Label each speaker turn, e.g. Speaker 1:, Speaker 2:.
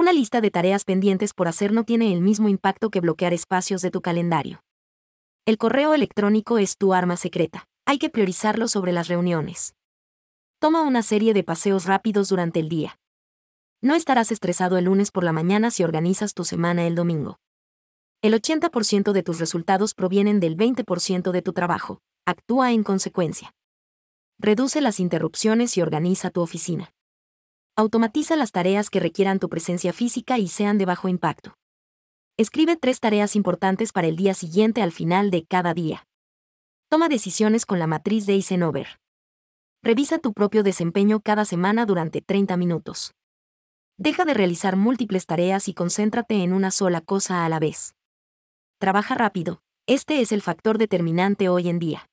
Speaker 1: Una lista de tareas pendientes por hacer no tiene el mismo impacto que bloquear espacios de tu calendario. El correo electrónico es tu arma secreta. Hay que priorizarlo sobre las reuniones. Toma una serie de paseos rápidos durante el día. No estarás estresado el lunes por la mañana si organizas tu semana el domingo. El 80% de tus resultados provienen del 20% de tu trabajo. Actúa en consecuencia. Reduce las interrupciones y organiza tu oficina. Automatiza las tareas que requieran tu presencia física y sean de bajo impacto. Escribe tres tareas importantes para el día siguiente al final de cada día. Toma decisiones con la matriz de Eisenhower. Revisa tu propio desempeño cada semana durante 30 minutos. Deja de realizar múltiples tareas y concéntrate en una sola cosa a la vez. Trabaja rápido. Este es el factor determinante hoy en día.